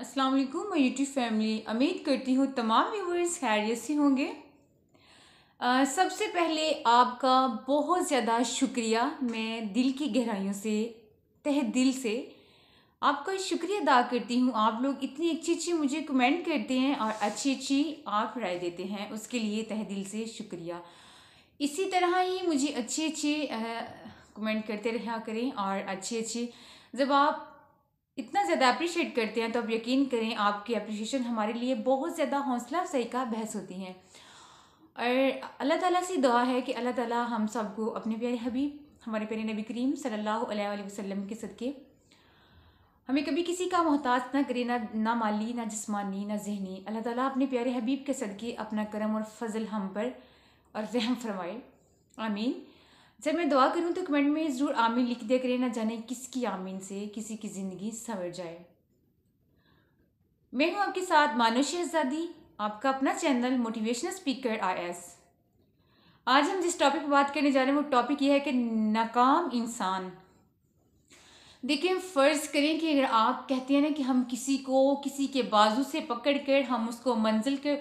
अस्सलाम वालेकुम मैं यूट्यूब फैमिली उम्मीद करती हूँ तमाम व्यूवर्स खैरियत से होंगे सबसे पहले आपका बहुत ज़्यादा शुक्रिया मैं दिल की गहराइयों से तह दिल से आपका शुक्रिया अदा करती हूँ आप लोग इतनी अच्छी अच्छी मुझे कमेंट करते हैं और अच्छी अच्छी आप राय देते हैं उसके लिए तह दिल से शुक्रिया इसी तरह ही मुझे अच्छे अच्छे कमेंट करते रहा करें और अच्छे अच्छे जब आप इतना ज़्यादा अप्रिशिएट करते हैं तो आप यकीन करें आपकी अप्रिशिएशन हमारे लिए बहुत ज़्यादा हौसला अफजाई का बहस होती हैं और अल्लाह ताला से दुआ है कि अल्लाह ताला हम सबको अपने प्यारे हबीब हमारे प्यारे नबी करीम सल्लल्लाहु अलैहि वसल्लम के सदक़े हमें कभी किसी का मोहताज ना करे ना ना माली ना जिसमानी ना जहनी अल्लाह ताला अपने प्यारे हबीब के सदक़े अपना करम और फजल हम पर और रहम फरमाए आमीन जब मैं दुआ करूँ तो कमेंट में ज़रूर आमीन लिख दिया करें ना जाने किसकी आमीन से किसी की ज़िंदगी संवर जाए मैं हूँ आपके साथ मानो शहजादी आपका अपना चैनल मोटिवेशनल स्पीकर आई एस आज हम जिस टॉपिक पर बात करने जा रहे हैं वो टॉपिक ये है कि नाकाम इंसान देखिए हम फ़र्ज़ करें कि अगर आप कहते हैं ना कि हम किसी को किसी के बाजू से पकड़ कर हम उसको मंजिल के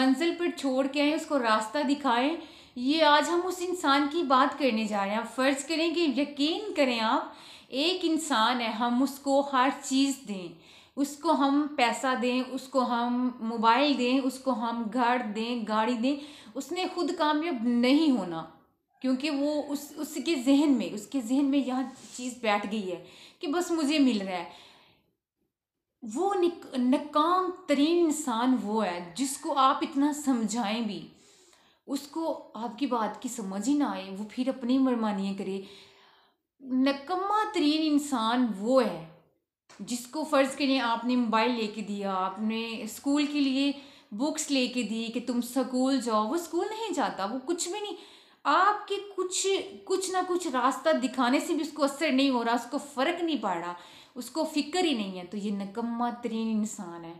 मंजिल पर छोड़ के आए उसको रास्ता दिखाएं ये आज हम उस इंसान की बात करने जा रहे हैं फ़र्ज़ करें कि यकीन करें आप एक इंसान है हम उसको हर चीज़ दें उसको हम पैसा दें उसको हम मोबाइल दें उसको हम घर दें गाड़ी दें उसने खुद कामयाब नहीं होना क्योंकि वो उस उसके जहन में उसके जहन में यह चीज़ बैठ गई है कि बस मुझे मिल रहा है वो नकाम तरीन इंसान वो है जिसको आप इतना समझाएं भी उसको आपकी बात की समझ ही ना आए वो फिर अपनी मनमानियाँ करे नकम्मा तरीन इंसान वो है जिसको फ़र्ज़ के लिए आपने मोबाइल लेके दिया आपने स्कूल के लिए बुक्स लेके दी कि तुम स्कूल जाओ वो स्कूल नहीं जाता वो कुछ भी नहीं आपके कुछ कुछ ना कुछ रास्ता दिखाने से भी उसको असर नहीं हो रहा उसको फ़र्क नहीं पड़ रहा उसको फ़िक्र ही नहीं है तो ये नकम्मा तरीन इंसान है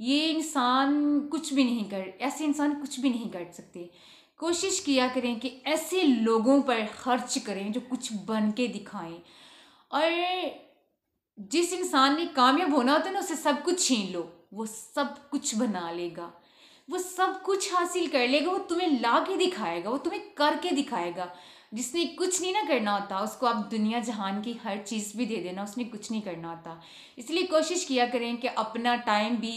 ये इंसान कुछ भी नहीं कर ऐसे इंसान कुछ भी नहीं कर सकते कोशिश किया करें कि ऐसे लोगों पर खर्च करें जो कुछ बन के दिखाएं और जिस इंसान ने कामयाब होना होता है ना उसे सब कुछ छीन लो वो सब कुछ बना लेगा वो सब कुछ हासिल कर लेगा वो तुम्हें ला के दिखाएगा वो तुम्हें करके दिखाएगा जिसने कुछ नहीं ना करना होता उसको आप दुनिया जहान की हर चीज़ भी दे देना उसने कुछ नहीं करना होता इसलिए कोशिश किया करें कि अपना टाइम भी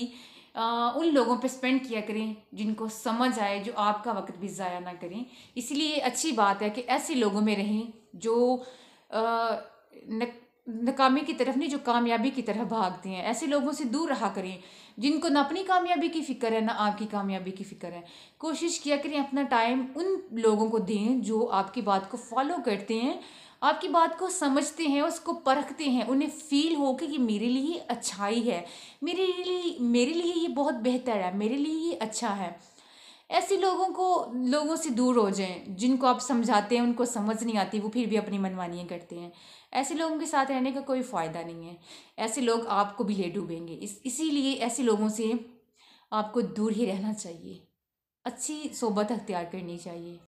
उन लोगों पे स्पेंड किया करें जिनको समझ आए जो आपका वक्त भी ज़ाया ना करें इसलिए अच्छी बात है कि ऐसे लोगों में रहें जो नाकामी की तरफ नहीं जो कामयाबी की तरफ भागते हैं ऐसे लोगों से दूर रहा करें जिनको ना अपनी कामयाबी की फ़िक्र है ना आपकी कामयाबी की फ़िक्र है कोशिश किया करें अपना टाइम उन लोगों को दें जो आपकी बात को फॉलो करते हैं आपकी बात को समझते हैं उसको परखते हैं उन्हें फील हो कि मेरे लिए अच्छाई है मेरे लिए मेरे लिए ये बहुत बेहतर है मेरे लिए ये अच्छा है ऐसे लोगों को लोगों से दूर हो जाएं जिनको आप समझाते हैं उनको समझ नहीं आती वो फिर भी अपनी मनमानियाँ करते हैं ऐसे लोगों के साथ रहने का कोई फ़ायदा नहीं है ऐसे लोग आपको भी ले डूबेंगे इस इसीलिए ऐसे लोगों से आपको दूर ही रहना चाहिए अच्छी सोबत अख्तियार करनी चाहिए